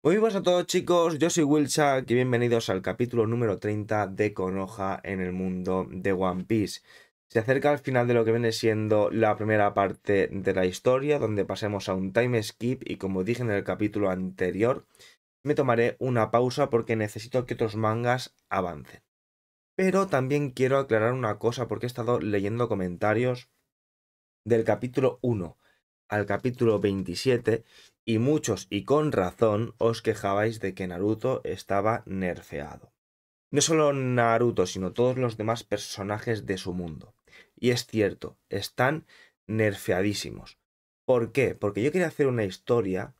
Muy buenas a todos chicos, yo soy Wilchak y bienvenidos al capítulo número 30 de Konoha en el mundo de One Piece. Se acerca al final de lo que viene siendo la primera parte de la historia, donde pasemos a un time skip y como dije en el capítulo anterior, me tomaré una pausa porque necesito que otros mangas avancen. Pero también quiero aclarar una cosa porque he estado leyendo comentarios del capítulo 1 al capítulo 27 y muchos, y con razón, os quejabais de que Naruto estaba nerfeado. No solo Naruto, sino todos los demás personajes de su mundo. Y es cierto, están nerfeadísimos. ¿Por qué? Porque yo quería hacer una historia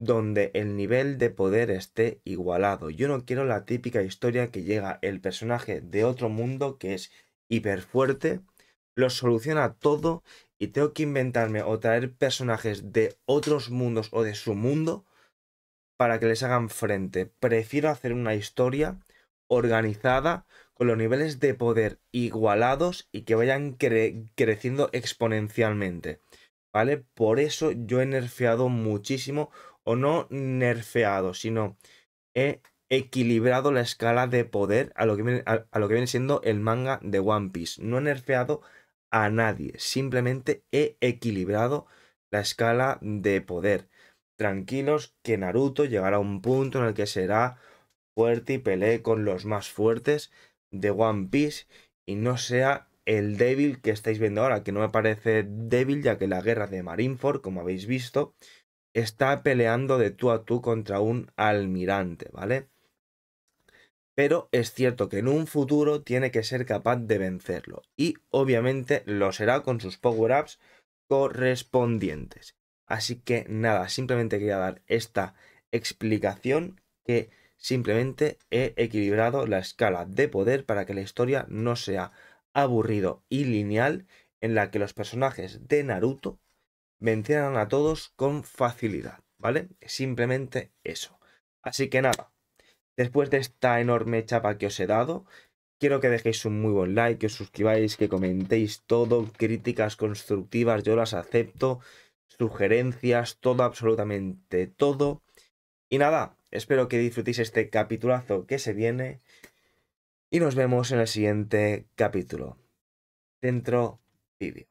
donde el nivel de poder esté igualado. Yo no quiero la típica historia que llega el personaje de otro mundo que es hiperfuerte, lo soluciona todo tengo que inventarme o traer personajes de otros mundos o de su mundo para que les hagan frente. Prefiero hacer una historia organizada con los niveles de poder igualados y que vayan creciendo exponencialmente. ¿Vale? Por eso yo he nerfeado muchísimo, o no nerfeado, sino he equilibrado la escala de poder a lo que a lo que viene siendo el manga de One Piece. No he nerfeado a nadie, simplemente he equilibrado la escala de poder. Tranquilos que Naruto llegará a un punto en el que será fuerte y pelee con los más fuertes de One Piece y no sea el débil que estáis viendo ahora, que no me parece débil ya que la guerra de Marineford, como habéis visto, está peleando de tú a tú contra un almirante, ¿vale? pero es cierto que en un futuro tiene que ser capaz de vencerlo y obviamente lo será con sus power-ups correspondientes. Así que nada, simplemente quería dar esta explicación que simplemente he equilibrado la escala de poder para que la historia no sea aburrido y lineal en la que los personajes de Naruto vencieran a todos con facilidad, ¿vale? Simplemente eso. Así que nada, Después de esta enorme chapa que os he dado, quiero que dejéis un muy buen like, que os suscribáis, que comentéis todo, críticas constructivas, yo las acepto, sugerencias, todo, absolutamente todo. Y nada, espero que disfrutéis este capitulazo que se viene y nos vemos en el siguiente capítulo. Dentro vídeo.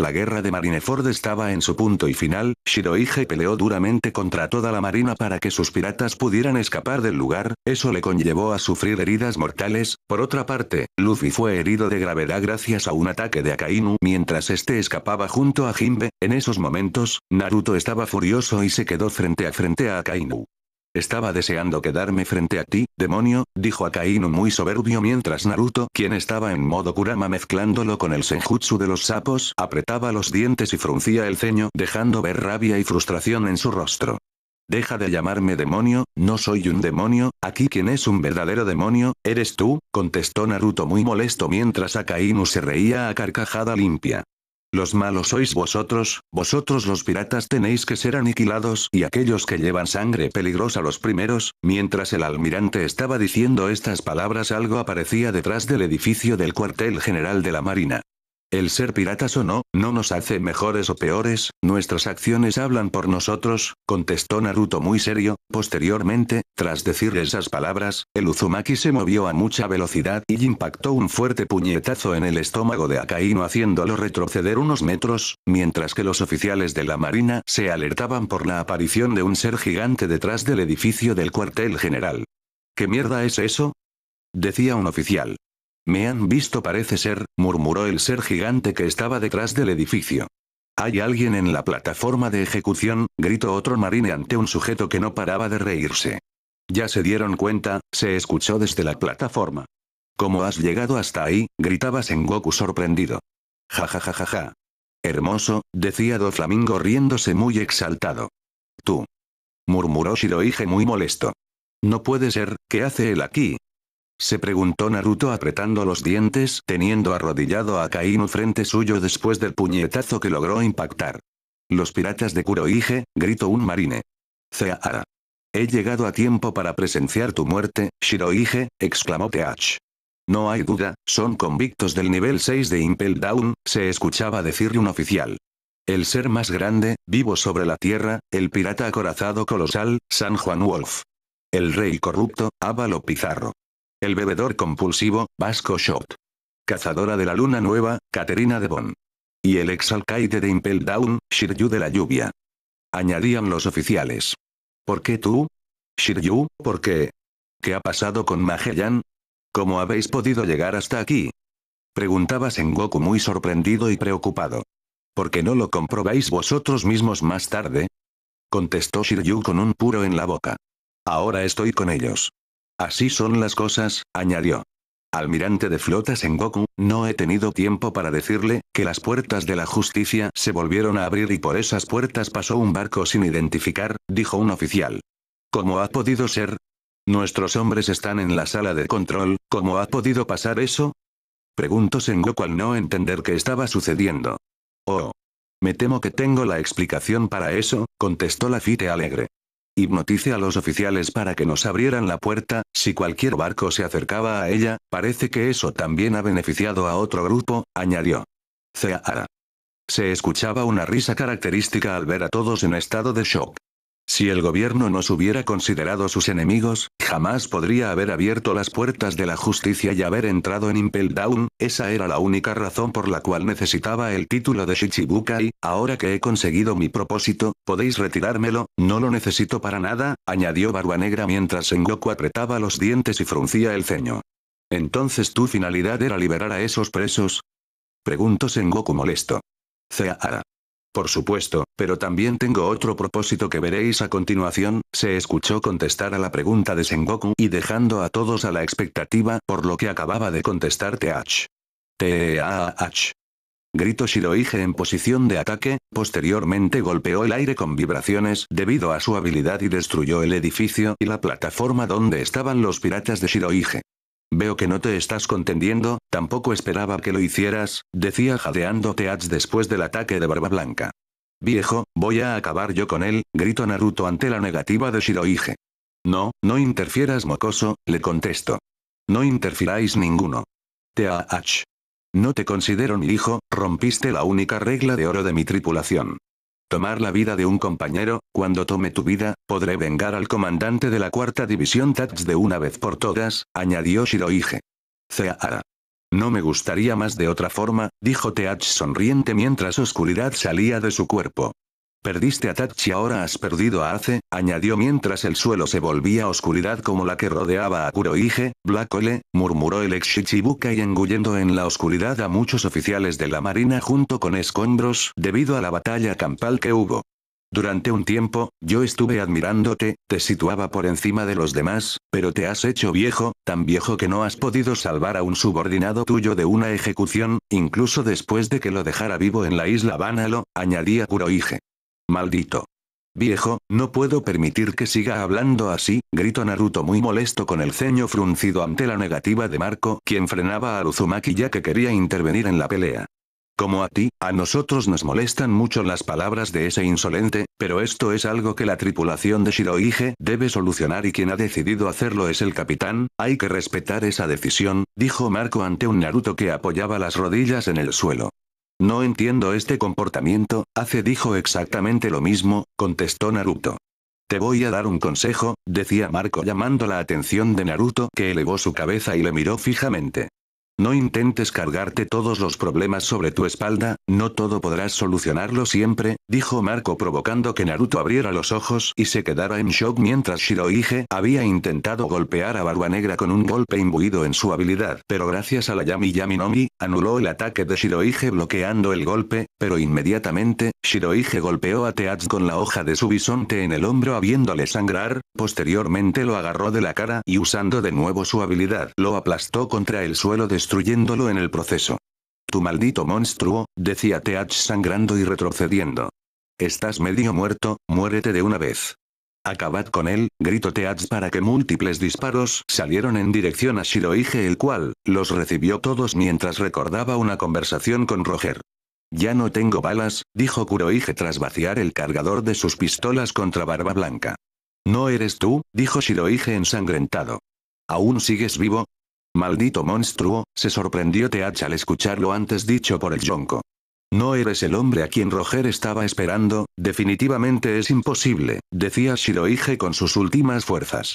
La guerra de Marineford estaba en su punto y final, Shirohige peleó duramente contra toda la marina para que sus piratas pudieran escapar del lugar, eso le conllevó a sufrir heridas mortales, por otra parte, Luffy fue herido de gravedad gracias a un ataque de Akainu mientras este escapaba junto a Jinbe, en esos momentos, Naruto estaba furioso y se quedó frente a frente a Akainu. Estaba deseando quedarme frente a ti, demonio, dijo Akainu muy soberbio mientras Naruto, quien estaba en modo Kurama mezclándolo con el senjutsu de los sapos, apretaba los dientes y fruncía el ceño, dejando ver rabia y frustración en su rostro. Deja de llamarme demonio, no soy un demonio, aquí quien es un verdadero demonio, eres tú, contestó Naruto muy molesto mientras Akainu se reía a carcajada limpia. Los malos sois vosotros, vosotros los piratas tenéis que ser aniquilados y aquellos que llevan sangre peligrosa los primeros. Mientras el almirante estaba diciendo estas palabras algo aparecía detrás del edificio del cuartel general de la Marina. El ser piratas o no, no nos hace mejores o peores, nuestras acciones hablan por nosotros, contestó Naruto muy serio. Posteriormente, tras decir esas palabras, el Uzumaki se movió a mucha velocidad y impactó un fuerte puñetazo en el estómago de Akaino, haciéndolo retroceder unos metros, mientras que los oficiales de la marina se alertaban por la aparición de un ser gigante detrás del edificio del cuartel general. ¿Qué mierda es eso? decía un oficial. Me han visto parece ser, murmuró el ser gigante que estaba detrás del edificio. Hay alguien en la plataforma de ejecución, gritó otro marine ante un sujeto que no paraba de reírse. Ya se dieron cuenta, se escuchó desde la plataforma. ¿Cómo has llegado hasta ahí? gritaba Sengoku sorprendido. Ja ja ja ja Hermoso, decía Doflamingo riéndose muy exaltado. Tú. Murmuró Shirohige muy molesto. No puede ser, ¿qué hace él aquí? Se preguntó Naruto apretando los dientes, teniendo arrodillado a Kainu frente suyo después del puñetazo que logró impactar. Los piratas de Kurohige, gritó un marine. Zeahara. He llegado a tiempo para presenciar tu muerte, Shirohige, exclamó Teach. No hay duda, son convictos del nivel 6 de Impel Down, se escuchaba decir un oficial. El ser más grande, vivo sobre la tierra, el pirata acorazado colosal, San Juan Wolf. El rey corrupto, Ávalo Pizarro. El bebedor compulsivo, Vasco Shot. Cazadora de la luna nueva, Caterina Devon. Y el ex-alcaide de Impel Down, Shiryu de la lluvia. Añadían los oficiales. ¿Por qué tú? Shiryu, ¿por qué? ¿Qué ha pasado con Magellan? ¿Cómo habéis podido llegar hasta aquí? Preguntaba Sengoku muy sorprendido y preocupado. ¿Por qué no lo comprobáis vosotros mismos más tarde? Contestó Shiryu con un puro en la boca. Ahora estoy con ellos. Así son las cosas, añadió. Almirante de flota Sengoku, no he tenido tiempo para decirle, que las puertas de la justicia se volvieron a abrir y por esas puertas pasó un barco sin identificar, dijo un oficial. ¿Cómo ha podido ser? Nuestros hombres están en la sala de control, ¿cómo ha podido pasar eso? Preguntó Sengoku al no entender qué estaba sucediendo. Oh. Me temo que tengo la explicación para eso, contestó la Fite alegre. Hipnotice a los oficiales para que nos abrieran la puerta, si cualquier barco se acercaba a ella, parece que eso también ha beneficiado a otro grupo, añadió. Se escuchaba una risa característica al ver a todos en estado de shock. Si el gobierno nos hubiera considerado sus enemigos, jamás podría haber abierto las puertas de la justicia y haber entrado en Impel Down, esa era la única razón por la cual necesitaba el título de Shichibukai, ahora que he conseguido mi propósito, podéis retirármelo, no lo necesito para nada, añadió Barba Negra mientras Sengoku apretaba los dientes y fruncía el ceño. Entonces tu finalidad era liberar a esos presos? Preguntó Sengoku molesto. Por supuesto, pero también tengo otro propósito que veréis a continuación, se escuchó contestar a la pregunta de Sengoku y dejando a todos a la expectativa por lo que acababa de contestar Teach. Teach. Grito Shiroige en posición de ataque, posteriormente golpeó el aire con vibraciones debido a su habilidad y destruyó el edificio y la plataforma donde estaban los piratas de Shiroige. Veo que no te estás contendiendo, tampoco esperaba que lo hicieras, decía jadeando Teach después del ataque de Barba Blanca. Viejo, voy a acabar yo con él, gritó Naruto ante la negativa de Shirohige. No, no interfieras mocoso, le contesto. No interfiráis ninguno. Teach. No te considero mi hijo, rompiste la única regla de oro de mi tripulación. Tomar la vida de un compañero, cuando tome tu vida, podré vengar al comandante de la cuarta división Tats de una vez por todas, añadió Shirohige. Ceahara. No me gustaría más de otra forma, dijo Teach sonriente mientras oscuridad salía de su cuerpo. Perdiste a Tachi ahora has perdido a Ace, añadió mientras el suelo se volvía oscuridad como la que rodeaba a Kuroige, Black murmuró el ex Shichibukai y engullendo en la oscuridad a muchos oficiales de la marina junto con escombros debido a la batalla campal que hubo. Durante un tiempo, yo estuve admirándote, te situaba por encima de los demás, pero te has hecho viejo, tan viejo que no has podido salvar a un subordinado tuyo de una ejecución, incluso después de que lo dejara vivo en la isla Bánalo, añadía Kuroige. Maldito. Viejo, no puedo permitir que siga hablando así, gritó Naruto muy molesto con el ceño fruncido ante la negativa de Marco, quien frenaba a Uzumaki ya que quería intervenir en la pelea. Como a ti, a nosotros nos molestan mucho las palabras de ese insolente, pero esto es algo que la tripulación de Shiroige debe solucionar y quien ha decidido hacerlo es el capitán, hay que respetar esa decisión, dijo Marco ante un Naruto que apoyaba las rodillas en el suelo. No entiendo este comportamiento, Hace dijo exactamente lo mismo, contestó Naruto. Te voy a dar un consejo, decía Marco llamando la atención de Naruto que elevó su cabeza y le miró fijamente. No intentes cargarte todos los problemas sobre tu espalda, no todo podrás solucionarlo siempre, dijo Marco provocando que Naruto abriera los ojos y se quedara en shock mientras Shirohige había intentado golpear a Barba Negra con un golpe imbuido en su habilidad. Pero gracias a la Yami Yami Nomi, anuló el ataque de Shirohige bloqueando el golpe, pero inmediatamente, Shirohige golpeó a Teats con la hoja de su bisonte en el hombro habiéndole sangrar, posteriormente lo agarró de la cara y usando de nuevo su habilidad lo aplastó contra el suelo de destruyéndolo en el proceso. Tu maldito monstruo, decía Teach sangrando y retrocediendo. Estás medio muerto, muérete de una vez. Acabad con él, gritó Teats para que múltiples disparos salieron en dirección a Shiroige el cual, los recibió todos mientras recordaba una conversación con Roger. Ya no tengo balas, dijo Kuroige tras vaciar el cargador de sus pistolas contra Barba Blanca. No eres tú, dijo Shiroige ensangrentado. ¿Aún sigues vivo? Maldito monstruo, se sorprendió Teach al escuchar lo antes dicho por el yonko. No eres el hombre a quien Roger estaba esperando, definitivamente es imposible, decía Shiroige con sus últimas fuerzas.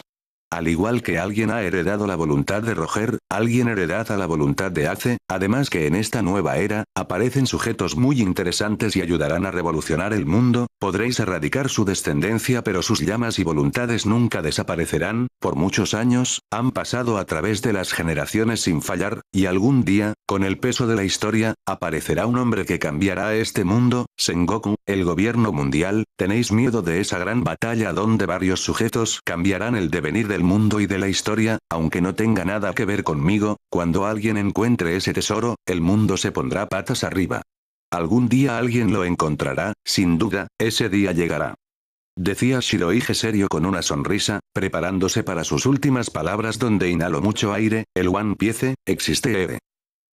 Al igual que alguien ha heredado la voluntad de Roger, alguien heredada la voluntad de Ace, además que en esta nueva era, aparecen sujetos muy interesantes y ayudarán a revolucionar el mundo, podréis erradicar su descendencia pero sus llamas y voluntades nunca desaparecerán, por muchos años, han pasado a través de las generaciones sin fallar, y algún día, con el peso de la historia, aparecerá un hombre que cambiará este mundo, Sengoku, el gobierno mundial, tenéis miedo de esa gran batalla donde varios sujetos cambiarán el devenir del mundo y de la historia, aunque no tenga nada que ver conmigo, cuando alguien encuentre ese tesoro, el mundo se pondrá patas arriba. Algún día alguien lo encontrará, sin duda, ese día llegará. Decía Shirohige serio con una sonrisa, preparándose para sus últimas palabras donde inhaló mucho aire, el One Piece, existe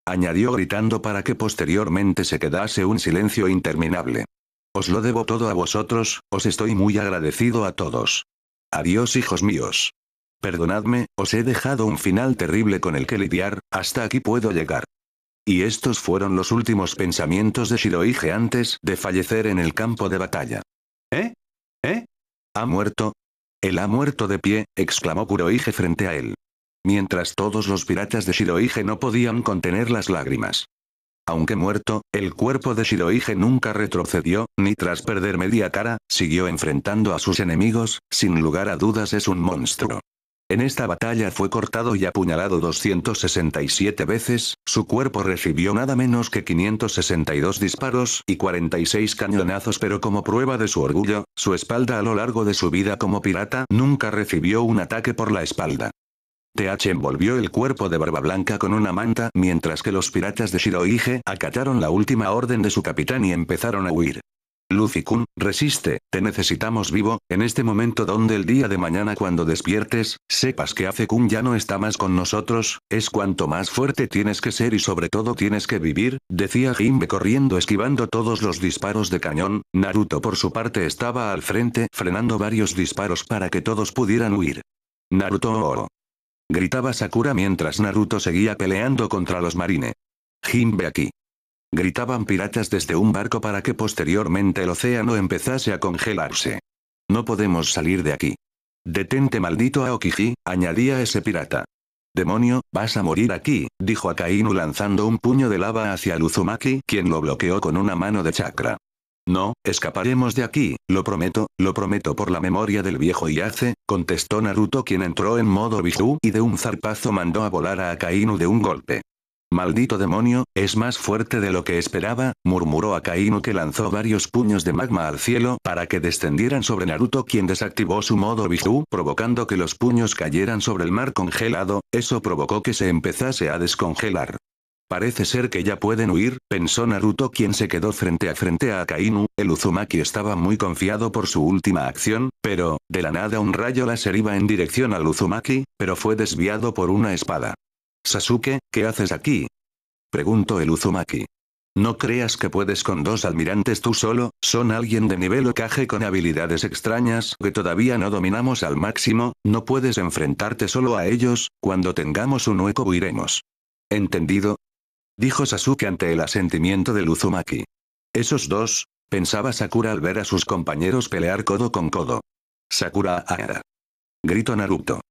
Añadió gritando para que posteriormente se quedase un silencio interminable. Os lo debo todo a vosotros, os estoy muy agradecido a todos. Adiós hijos míos. Perdonadme, os he dejado un final terrible con el que lidiar, hasta aquí puedo llegar. Y estos fueron los últimos pensamientos de Shiroige antes de fallecer en el campo de batalla. ¿Eh? ¿Eh? ¿Ha muerto? Él ha muerto de pie, exclamó Kuroige frente a él. Mientras todos los piratas de Shiroige no podían contener las lágrimas. Aunque muerto, el cuerpo de Shiroige nunca retrocedió, ni tras perder media cara, siguió enfrentando a sus enemigos, sin lugar a dudas es un monstruo. En esta batalla fue cortado y apuñalado 267 veces, su cuerpo recibió nada menos que 562 disparos y 46 cañonazos pero como prueba de su orgullo, su espalda a lo largo de su vida como pirata nunca recibió un ataque por la espalda. TH envolvió el cuerpo de Barba Blanca con una manta mientras que los piratas de Shirohige acataron la última orden de su capitán y empezaron a huir luffy kun resiste, te necesitamos vivo, en este momento donde el día de mañana cuando despiertes, sepas que Hace-kun ya no está más con nosotros, es cuanto más fuerte tienes que ser y sobre todo tienes que vivir, decía Jinbe corriendo esquivando todos los disparos de cañón, Naruto por su parte estaba al frente frenando varios disparos para que todos pudieran huir. Naruto oro Gritaba Sakura mientras Naruto seguía peleando contra los marine. Jinbe aquí gritaban piratas desde un barco para que posteriormente el océano empezase a congelarse. No podemos salir de aquí. Detente maldito Aokiji, añadía ese pirata. Demonio, vas a morir aquí, dijo Akainu lanzando un puño de lava hacia Luzumaki, quien lo bloqueó con una mano de chakra. No, escaparemos de aquí, lo prometo, lo prometo por la memoria del viejo Iace, contestó Naruto quien entró en modo Bijuu y de un zarpazo mandó a volar a Akainu de un golpe. Maldito demonio, es más fuerte de lo que esperaba, murmuró Akainu que lanzó varios puños de magma al cielo para que descendieran sobre Naruto quien desactivó su modo Biju provocando que los puños cayeran sobre el mar congelado, eso provocó que se empezase a descongelar. Parece ser que ya pueden huir, pensó Naruto quien se quedó frente a frente a Akainu, el Uzumaki estaba muy confiado por su última acción, pero, de la nada un rayo láser iba en dirección al Uzumaki, pero fue desviado por una espada. Sasuke, ¿qué haces aquí? Preguntó el Uzumaki. No creas que puedes con dos almirantes tú solo, son alguien de nivel ocaje con habilidades extrañas que todavía no dominamos al máximo, no puedes enfrentarte solo a ellos, cuando tengamos un hueco huiremos. ¿Entendido? Dijo Sasuke ante el asentimiento del Uzumaki. Esos dos, pensaba Sakura al ver a sus compañeros pelear codo con codo. Sakura ay. Ah, ah, Grito Naruto.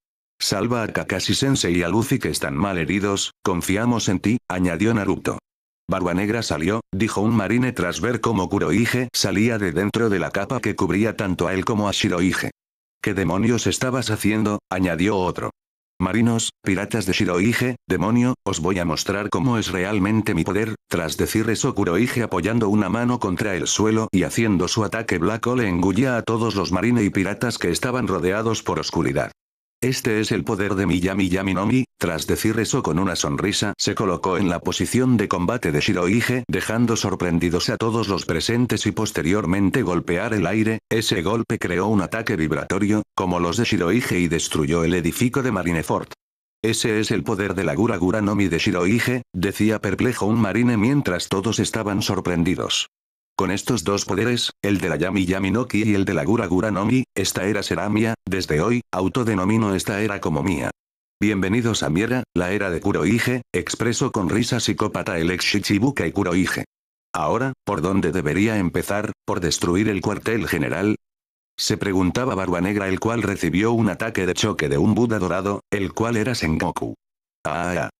Salva a Kakashi-sensei y a Lucy que están mal heridos, confiamos en ti, añadió Naruto. Barba Negra salió, dijo un marine tras ver cómo Kurohige salía de dentro de la capa que cubría tanto a él como a Shirohige. ¿Qué demonios estabas haciendo? añadió otro. Marinos, piratas de Shirohige, demonio, os voy a mostrar cómo es realmente mi poder, tras decir eso Kurohige apoyando una mano contra el suelo y haciendo su ataque blanco le engullía a todos los marines y piratas que estaban rodeados por oscuridad. Este es el poder de Miyami mi. tras decir eso con una sonrisa se colocó en la posición de combate de Shirohige dejando sorprendidos a todos los presentes y posteriormente golpear el aire, ese golpe creó un ataque vibratorio, como los de Shirohige y destruyó el edificio de Marineford. Ese es el poder de la Gura Gura Nomi de Shirohige, decía perplejo un marine mientras todos estaban sorprendidos. Con estos dos poderes, el de la Yami Yami no Ki y el de la Gura Gura no Mi, esta era será mía, desde hoy, autodenomino esta era como mía. Bienvenidos a Miera, la era de Kuroige, expreso con risa psicópata el ex Shichibuka y Kuroige. Ahora, ¿por dónde debería empezar? ¿Por destruir el cuartel general? Se preguntaba Barba Negra el cual recibió un ataque de choque de un Buda dorado, el cual era Sengoku. ah, ah.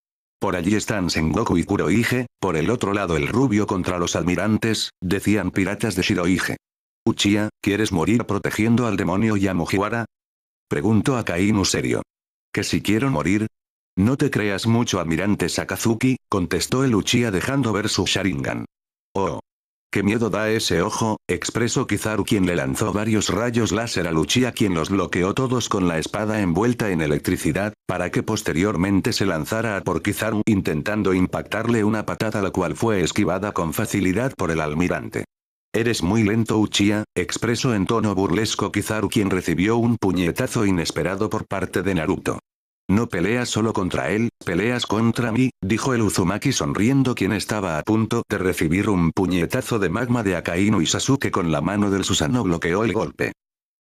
Por allí están Sengoku y Kurohige, por el otro lado el rubio contra los almirantes, decían piratas de Shirohige. Uchiha, ¿quieres morir protegiendo al demonio y Preguntó a Kainu serio. ¿Que si quiero morir? No te creas mucho almirante Sakazuki, contestó el Uchiha dejando ver su Sharingan. Oh, Qué miedo da ese ojo, expresó Kizaru quien le lanzó varios rayos láser a Luchia quien los bloqueó todos con la espada envuelta en electricidad, para que posteriormente se lanzara a por Kizaru intentando impactarle una patada la cual fue esquivada con facilidad por el almirante. Eres muy lento Uchiha, expresó en tono burlesco Kizaru quien recibió un puñetazo inesperado por parte de Naruto. No peleas solo contra él, peleas contra mí, dijo el Uzumaki sonriendo quien estaba a punto de recibir un puñetazo de magma de Akainu y Sasuke con la mano del Susano bloqueó el golpe.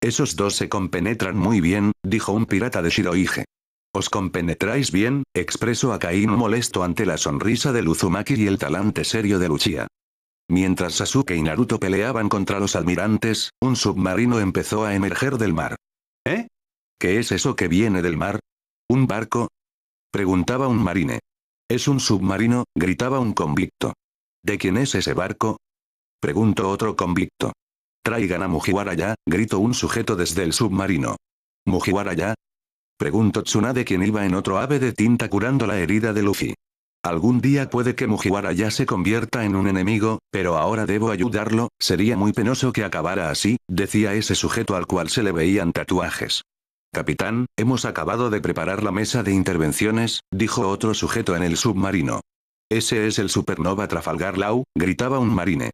Esos dos se compenetran muy bien, dijo un pirata de Shiroige. Os compenetráis bien, expresó Akainu molesto ante la sonrisa del Uzumaki y el talante serio de Luchia. Mientras Sasuke y Naruto peleaban contra los almirantes, un submarino empezó a emerger del mar. ¿Eh? ¿Qué es eso que viene del mar? ¿Un barco? Preguntaba un marine. Es un submarino, gritaba un convicto. ¿De quién es ese barco? Preguntó otro convicto. Traigan a Mujiwara ya, gritó un sujeto desde el submarino. ¿Mujiwara ya? Preguntó de quien iba en otro ave de tinta curando la herida de Luffy. Algún día puede que Mujiwara ya se convierta en un enemigo, pero ahora debo ayudarlo, sería muy penoso que acabara así, decía ese sujeto al cual se le veían tatuajes. Capitán, hemos acabado de preparar la mesa de intervenciones, dijo otro sujeto en el submarino. Ese es el supernova Trafalgar Lau, gritaba un marine.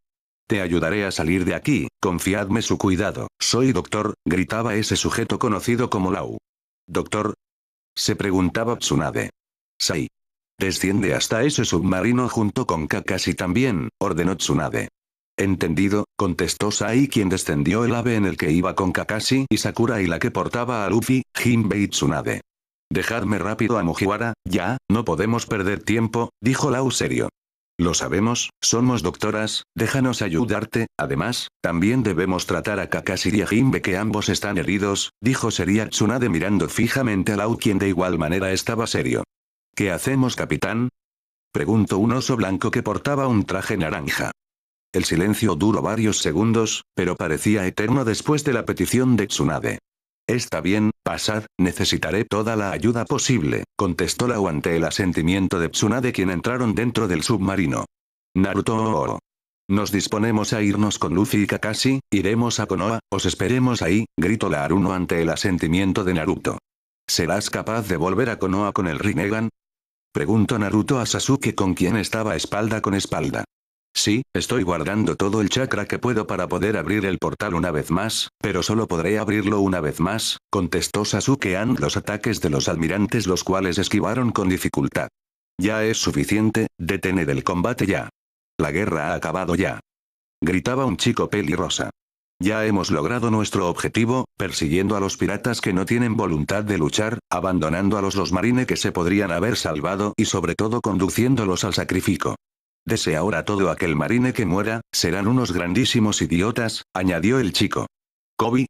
Te ayudaré a salir de aquí, confiadme su cuidado, soy doctor, gritaba ese sujeto conocido como Lau. ¿Doctor? Se preguntaba Tsunade. Sai. Desciende hasta ese submarino junto con Kakashi también, ordenó Tsunade. Entendido, contestó Sai quien descendió el ave en el que iba con Kakashi y Sakura y la que portaba a Luffy, Jinbei y Tsunade. Dejadme rápido a Mujiwara, ya, no podemos perder tiempo, dijo Lau serio. Lo sabemos, somos doctoras, déjanos ayudarte, además, también debemos tratar a Kakashi y a Jinbe que ambos están heridos, dijo Seria Tsunade mirando fijamente a Lau quien de igual manera estaba serio. ¿Qué hacemos capitán? Preguntó un oso blanco que portaba un traje naranja. El silencio duró varios segundos, pero parecía eterno después de la petición de Tsunade. Está bien, pasad, necesitaré toda la ayuda posible, contestó Lau ante el asentimiento de Tsunade quien entraron dentro del submarino. Naruto. Nos disponemos a irnos con Luffy y Kakashi, iremos a Konoha, os esperemos ahí, gritó la Aruno ante el asentimiento de Naruto. ¿Serás capaz de volver a Konoha con el Rinnegan? Preguntó Naruto a Sasuke con quien estaba espalda con espalda. Sí, estoy guardando todo el chakra que puedo para poder abrir el portal una vez más, pero solo podré abrirlo una vez más, contestó Sasuke-an los ataques de los almirantes los cuales esquivaron con dificultad. Ya es suficiente, detener el combate ya. La guerra ha acabado ya. Gritaba un chico pelirrosa. Ya hemos logrado nuestro objetivo, persiguiendo a los piratas que no tienen voluntad de luchar, abandonando a los los marines que se podrían haber salvado y sobre todo conduciéndolos al sacrificio. Dese ahora todo aquel marine que muera, serán unos grandísimos idiotas, añadió el chico. ¿Coby?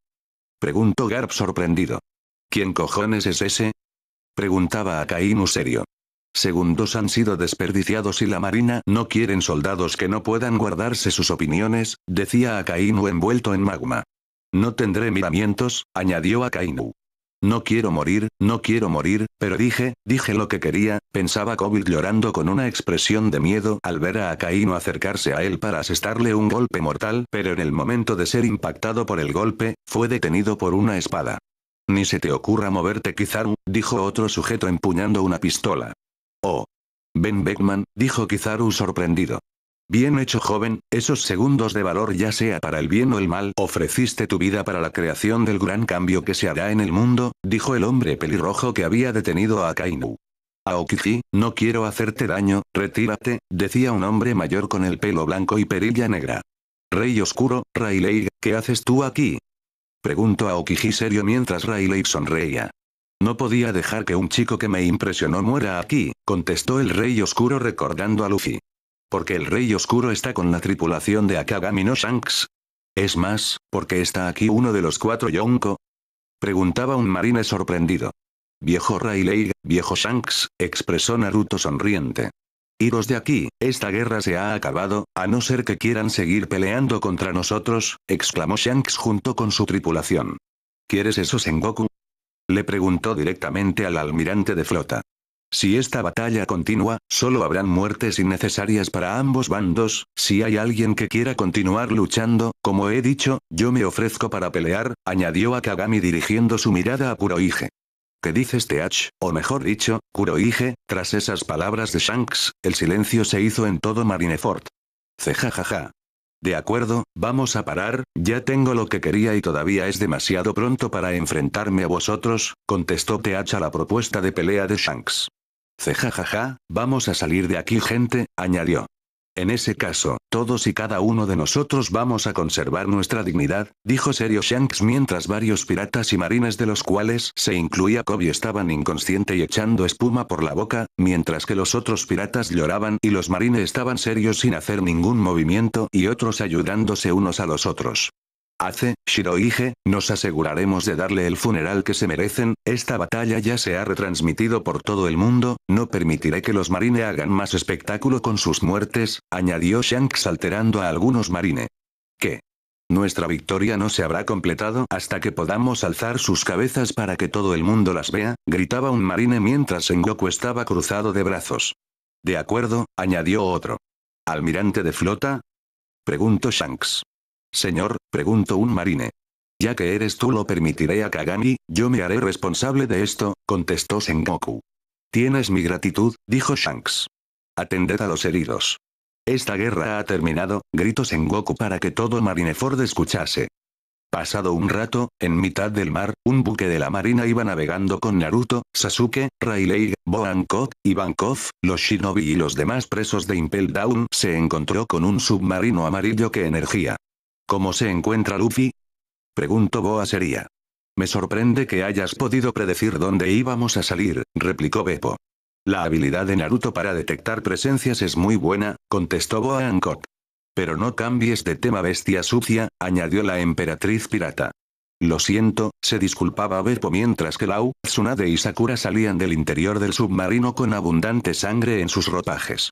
Preguntó Garp sorprendido. ¿Quién cojones es ese? Preguntaba a serio. Segundos han sido desperdiciados y la Marina no quieren soldados que no puedan guardarse sus opiniones, decía Akainu envuelto en magma. No tendré miramientos, añadió Akainu. No quiero morir, no quiero morir, pero dije, dije lo que quería, pensaba Kobe llorando con una expresión de miedo al ver a Akainu acercarse a él para asestarle un golpe mortal, pero en el momento de ser impactado por el golpe, fue detenido por una espada. Ni se te ocurra moverte Kizaru, dijo otro sujeto empuñando una pistola. Oh. Ben Beckman, dijo Kizaru sorprendido. Bien hecho joven, esos segundos de valor ya sea para el bien o el mal, ofreciste tu vida para la creación del gran cambio que se hará en el mundo, dijo el hombre pelirrojo que había detenido a Kainu. Aokiji, no quiero hacerte daño, retírate, decía un hombre mayor con el pelo blanco y perilla negra. Rey Oscuro, Rayleigh, ¿qué haces tú aquí? Preguntó Aokiji serio mientras Rayleigh sonreía. No podía dejar que un chico que me impresionó muera aquí, contestó el Rey Oscuro recordando a Luffy porque el Rey Oscuro está con la tripulación de Akagami no Shanks. Es más, porque está aquí uno de los cuatro Yonko. Preguntaba un marine sorprendido. Viejo Rayleigh, viejo Shanks, expresó Naruto sonriente. Iros de aquí, esta guerra se ha acabado, a no ser que quieran seguir peleando contra nosotros, exclamó Shanks junto con su tripulación. ¿Quieres eso Sengoku? Le preguntó directamente al almirante de flota. Si esta batalla continúa, solo habrán muertes innecesarias para ambos bandos, si hay alguien que quiera continuar luchando, como he dicho, yo me ofrezco para pelear, añadió Akagami dirigiendo su mirada a Kurohige. ¿Qué dices Teach? O mejor dicho, Kurohige, tras esas palabras de Shanks, el silencio se hizo en todo Marineford. Cejajaja. De acuerdo, vamos a parar, ya tengo lo que quería y todavía es demasiado pronto para enfrentarme a vosotros, contestó Teach a la propuesta de pelea de Shanks. Cejajaja, vamos a salir de aquí gente, añadió. En ese caso, todos y cada uno de nosotros vamos a conservar nuestra dignidad, dijo serio Shanks mientras varios piratas y marines de los cuales se incluía Kobe estaban inconsciente y echando espuma por la boca, mientras que los otros piratas lloraban y los marines estaban serios sin hacer ningún movimiento y otros ayudándose unos a los otros. Hace, nos aseguraremos de darle el funeral que se merecen, esta batalla ya se ha retransmitido por todo el mundo, no permitiré que los marine hagan más espectáculo con sus muertes, añadió Shanks alterando a algunos marine. ¿Qué? Nuestra victoria no se habrá completado hasta que podamos alzar sus cabezas para que todo el mundo las vea, gritaba un marine mientras Sengoku estaba cruzado de brazos. De acuerdo, añadió otro. ¿Almirante de flota? Preguntó Shanks. Señor, preguntó un marine. Ya que eres tú lo permitiré a Kagami, yo me haré responsable de esto, contestó Sengoku. Tienes mi gratitud, dijo Shanks. Atended a los heridos. Esta guerra ha terminado, gritó Sengoku para que todo Marineford escuchase. Pasado un rato, en mitad del mar, un buque de la marina iba navegando con Naruto, Sasuke, Riley, Boankok, Ivankov, los shinobi y los demás presos de Impel Down. Se encontró con un submarino amarillo que energía. ¿Cómo se encuentra Luffy? Preguntó Boa sería. Me sorprende que hayas podido predecir dónde íbamos a salir, replicó Beppo. La habilidad de Naruto para detectar presencias es muy buena, contestó Boa Hancock. Pero no cambies de tema bestia sucia, añadió la emperatriz pirata. Lo siento, se disculpaba Beppo mientras que Lau, Tsunade y Sakura salían del interior del submarino con abundante sangre en sus ropajes.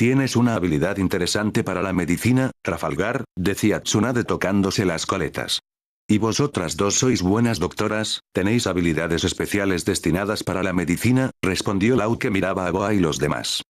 Tienes una habilidad interesante para la medicina, Trafalgar, decía Tsunade tocándose las coletas. Y vosotras dos sois buenas doctoras, tenéis habilidades especiales destinadas para la medicina, respondió Lau que miraba a Boa y los demás.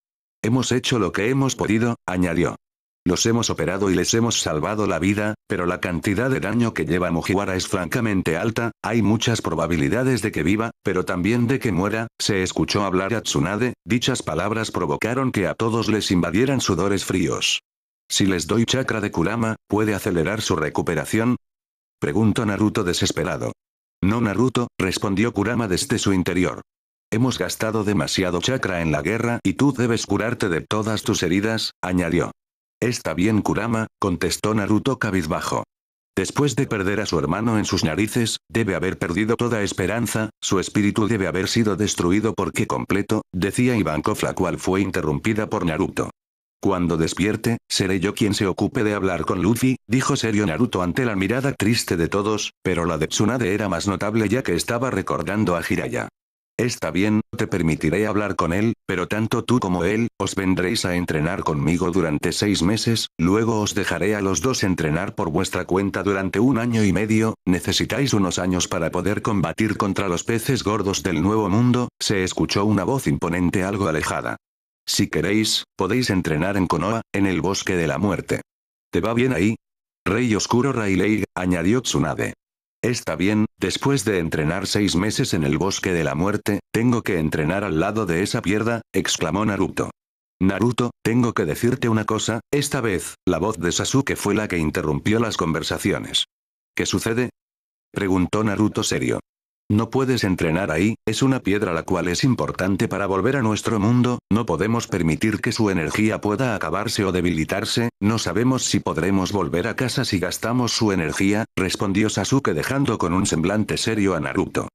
Hemos hecho lo que hemos podido, añadió. Los hemos operado y les hemos salvado la vida, pero la cantidad de daño que lleva Mujiwara es francamente alta, hay muchas probabilidades de que viva, pero también de que muera, se escuchó hablar a Tsunade, dichas palabras provocaron que a todos les invadieran sudores fríos. Si les doy chakra de Kurama, ¿puede acelerar su recuperación? Preguntó Naruto desesperado. No Naruto, respondió Kurama desde su interior. Hemos gastado demasiado chakra en la guerra y tú debes curarte de todas tus heridas, añadió. Está bien Kurama, contestó Naruto cabizbajo. Después de perder a su hermano en sus narices, debe haber perdido toda esperanza, su espíritu debe haber sido destruido porque completo, decía Ivankov la cual fue interrumpida por Naruto. Cuando despierte, seré yo quien se ocupe de hablar con Luffy, dijo serio Naruto ante la mirada triste de todos, pero la de Tsunade era más notable ya que estaba recordando a Hiraya. Está bien, te permitiré hablar con él, pero tanto tú como él, os vendréis a entrenar conmigo durante seis meses, luego os dejaré a los dos entrenar por vuestra cuenta durante un año y medio, necesitáis unos años para poder combatir contra los peces gordos del Nuevo Mundo, se escuchó una voz imponente algo alejada. Si queréis, podéis entrenar en Konoha, en el Bosque de la Muerte. ¿Te va bien ahí? Rey Oscuro Rayleigh, añadió Tsunade. Está bien, después de entrenar seis meses en el bosque de la muerte, tengo que entrenar al lado de esa pierda, exclamó Naruto. Naruto, tengo que decirte una cosa, esta vez, la voz de Sasuke fue la que interrumpió las conversaciones. ¿Qué sucede? Preguntó Naruto serio. No puedes entrenar ahí, es una piedra la cual es importante para volver a nuestro mundo, no podemos permitir que su energía pueda acabarse o debilitarse, no sabemos si podremos volver a casa si gastamos su energía, respondió Sasuke dejando con un semblante serio a Naruto.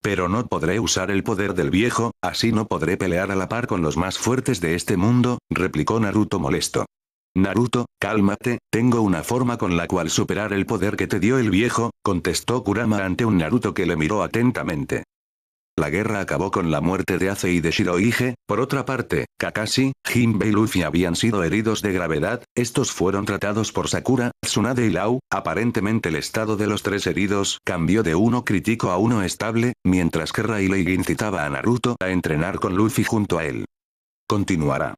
Pero no podré usar el poder del viejo, así no podré pelear a la par con los más fuertes de este mundo, replicó Naruto molesto. Naruto, cálmate, tengo una forma con la cual superar el poder que te dio el viejo, contestó Kurama ante un Naruto que le miró atentamente. La guerra acabó con la muerte de Ace y de Shirohige, por otra parte, Kakashi, Jinbei y Luffy habían sido heridos de gravedad, estos fueron tratados por Sakura, Tsunade y Lau, aparentemente el estado de los tres heridos cambió de uno crítico a uno estable, mientras que Riley incitaba a Naruto a entrenar con Luffy junto a él. Continuará.